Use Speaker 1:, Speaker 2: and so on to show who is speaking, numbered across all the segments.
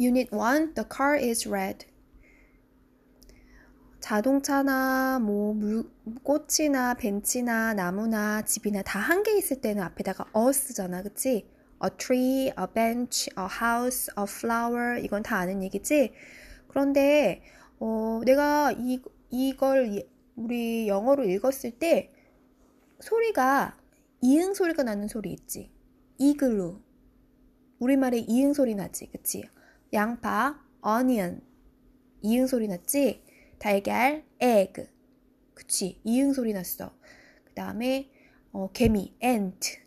Speaker 1: Unit 1 The car is red. 자동차나 뭐 물, 꽃이나 벤치나 나무나 집이나 다 한 개 있을 때는 앞에다가 어 쓰잖아. 그치? a tree, a bench, a house, a flower 이건 다 아는 얘기지. 그런데 어, 내가 이 이걸 우리 영어로 읽었을 때 소리가 이응 소리가 나는 소리 있지. 이글루. 우리말에 이응 소리 나지. 그치? 양파, onion. 이응 소리 났지? 달걀, egg. 그치, 이응 소리 났어. 그 다음에 어, 개미, ant.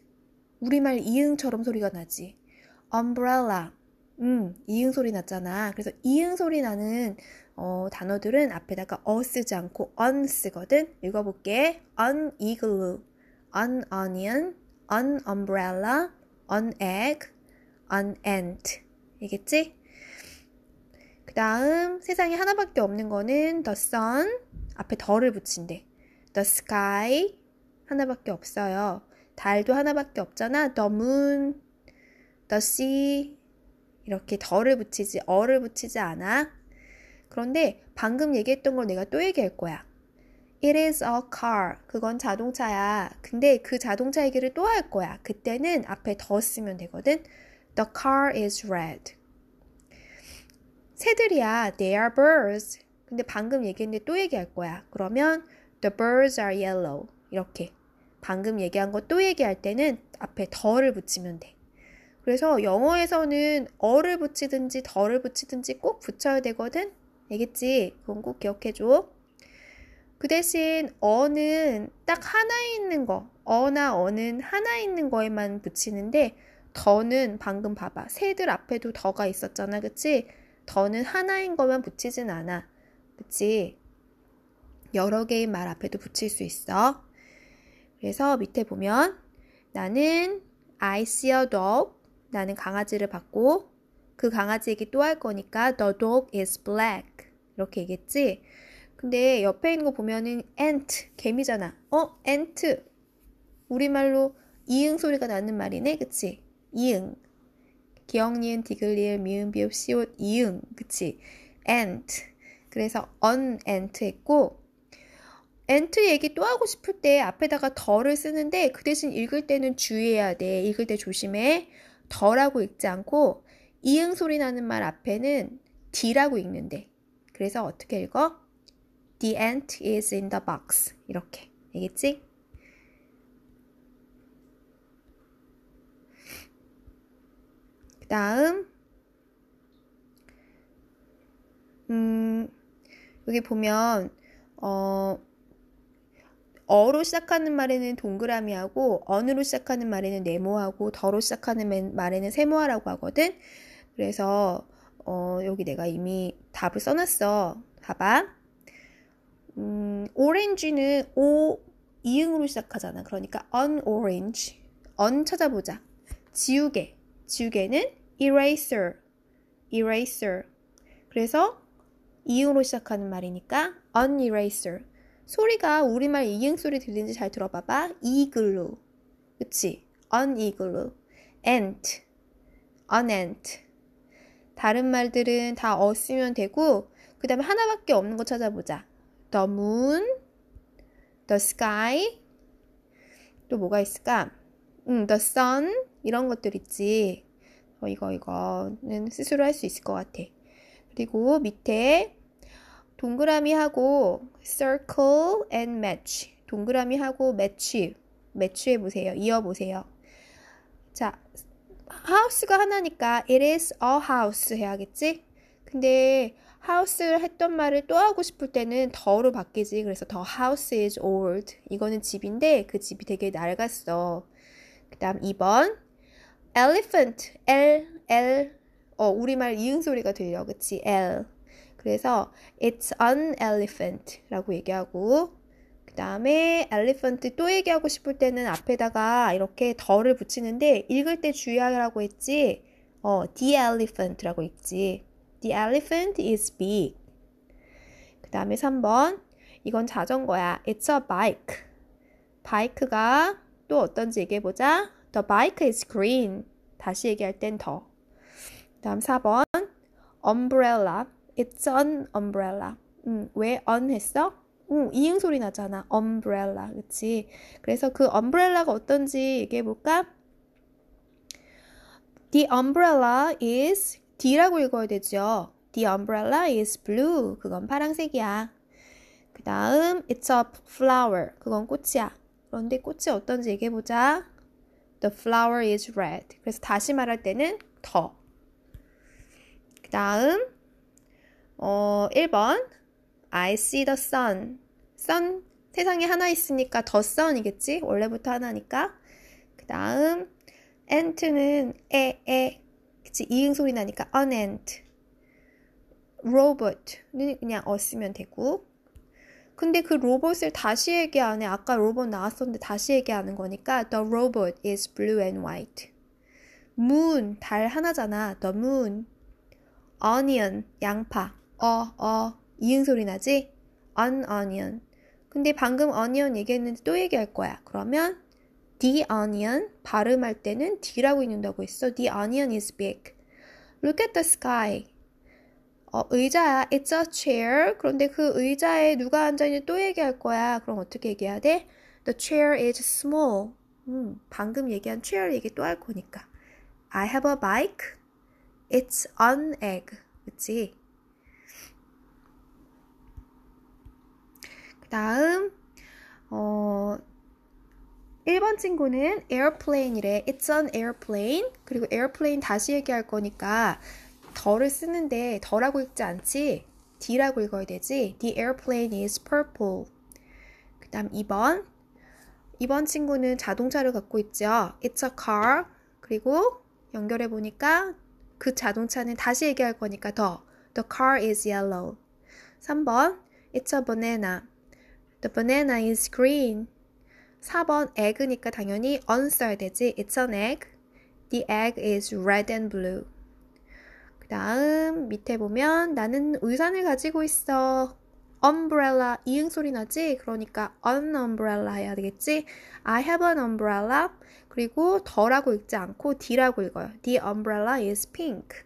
Speaker 1: 우리말 이응처럼 소리가 나지. umbrella. 음, 이응 소리 났잖아. 그래서 이응 소리 나는 어, 단어들은 앞에다가 어 쓰지 않고 on 쓰거든. 읽어볼게. on igloo, on onion, on umbrella, on egg, on ant. 알겠지? 다음 세상에 하나밖에 없는 거는 the sun 앞에 더를 붙인대. the sky 하나밖에 없어요. 달도 하나밖에 없잖아. the moon, the sea 이렇게 더를 붙이지 어를 붙이지 않아. 그런데 방금 얘기했던 걸 내가 또 얘기할 거야. It is a car. 그건 자동차야. 근데 그 자동차 얘기를 또 할 거야. 그때는 앞에 더 쓰면 되거든. The car is red. 새들이야. They are birds. 근데 방금 얘기했는데 또 얘기할 거야. 그러면 the birds are yellow. 이렇게. 방금 얘기한 거 또 얘기할 때는 앞에 더를 붙이면 돼. 그래서 영어에서는 어를 붙이든지 더를 붙이든지 꼭 붙여야 되거든. 알겠지? 그건 꼭 기억해줘. 그 대신 어는 딱 하나 있는 거, 어나 어는 하나 있는 거에만 붙이는데 더는 방금 봐봐. 새들 앞에도 더가 있었잖아. 그치? 더는 하나인 것만 붙이진 않아. 그치? 여러 개의 말 앞에도 붙일 수 있어. 그래서 밑에 보면 나는 I see a dog. 나는 강아지를 봤고 그 강아지 에게또 할 거니까 the dog is black. 이렇게 얘기했지? 근데 옆에 있는 거 보면은 ant, 개미잖아. 어? ant. 우리말로 이응 소리가 나는 말이네. 그치? 이응. 기억, 니은, 디글리엘 미음, 비읍, 시옷, 이응, 그치? 엔트 그래서 언 엔트 했고, 엔트 얘기 또 하고 싶을 때 앞에다가 더 를 쓰는데 그 대신 읽을 때는 주의해야 돼. 읽을 때 조심해. 더라고 읽지 않고 이응 소리 나는 말 앞에는 디라고 읽는데 그래서 어떻게 읽어? The ant is in the box 이렇게 알겠지? 다음 음, 여기 보면 어, 어로 시작하는 말에는 동그라미하고 언으로 시작하는 말에는 네모하고 더로 시작하는 말에는 세모하라고 하거든. 그래서 어, 여기 내가 이미 답을 써놨어. 봐봐. 음, 오렌지는 오 이응으로 시작하잖아. 그러니까 on orange. on 찾아보자. 지우개. 지우개는 eraser, eraser. 그래서 이응으로 시작하는 말이니까 an eraser. 소리가 우리말 이응 소리 들리는지 잘 들어봐봐. 이글루, 그치? an 이글루, ant, an ant. 다른 말들은 다어 쓰면 되고 그 다음에 하나밖에 없는 거 찾아보자. The moon, the sky. 또 뭐가 있을까? 음, the sun, 이런 것들 있지. 어, 이거, 이거는 스스로 할 수 있을 것 같아. 그리고 밑에 동그라미하고 circle and match. 동그라미하고 m a t 매치, 매치해 보세요. 이어 보세요. 자, 하우스가 하나니까 it is a house 해야겠지? 근데 하우스를 했던 말을 또 하고 싶을 때는 더로 바뀌지. 그래서 더 house is old. 이거는 집인데 그 집이 되게 낡았어. 그 다음 2번 elephant, L, L, 어, 우리말 이응 소리가 들려. 그치? L. 그래서 it's an elephant 라고 얘기하고, 그 다음에 elephant 또 얘기하고 싶을 때는 앞에다가 이렇게 덜를 붙이는데, 읽을 때 주의하라고 했지, 어, the elephant 라고 읽지. The elephant is big. 그 다음에 3번. 이건 자전거야. It's a bike. 바이크가 또 어떤지 얘기해보자. The bike is green. 다시 얘기할 땐 더. 다음 4번. umbrella. It's an umbrella. 음, 왜 on 했어? 음, 이응 소리 나잖아. umbrella. 그치? 그래서 그 umbrella가 어떤지 얘기해볼까? The umbrella is D라고 읽어야 되죠. The umbrella is blue. 그건 파랑색이야. 그 다음, it's a flower. 그건 꽃이야. 그런데 꽃이 어떤지 얘기해보자. The flower is red. 그래서 다시 말할 때는 더. 그 다음, 어, 1번. I see the sun. sun. 세상에 하나 있으니까 the sun이겠지? 원래부터 하나니까. 그 다음, ant는 에, 에. 그치? 이응 소리 나니까 unant. robot는 그냥 어 쓰면 되고. 근데 그 로봇을 다시 얘기 안 해. 아까 로봇 나왔었는데 다시 얘기하는 거니까 The robot is blue and white. Moon, 달 하나잖아. The moon. Onion, 양파. 어, 어. 이응 소리 나지? An onion. 근데 방금 onion 얘기했는데 또 얘기할 거야. 그러면 The onion, 발음할 때는 D라고 읽는다고 했어. The onion is big. Look at the sky. 어, 의자야. It's a chair. 그런데 그 의자에 누가 앉아있는지 또 얘기할 거야. 그럼 어떻게 얘기해야 돼? The chair is small. 음, 방금 얘기한 chair 얘기 또 할 거니까. I have a bike. It's on egg. 그치? 그 다음, 어, 1번 친구는 airplane이래. It's an airplane. 그리고 airplane 다시 얘기할 거니까 덜을 쓰는데 덜하고 읽지 않지 D라고 읽어야 되지 The airplane is purple 그 다음 2번 2번 친구는 자동차를 갖고 있죠 It's a car 그리고 연결해 보니까 그 자동차는 다시 얘기할 거니까 더 The car is yellow 3번 It's a banana The banana is green 4번 egg니까 당연히 on 써야 되지 It's an egg The egg is red and blue 그 다음 밑에 보면 나는 우산을 가지고 있어. umbrella 이응 소리 나지? 그러니까 an umbrella 해야 되겠지? I have an umbrella. 그리고 더라고 읽지 않고 D라고 읽어요. The umbrella is pink.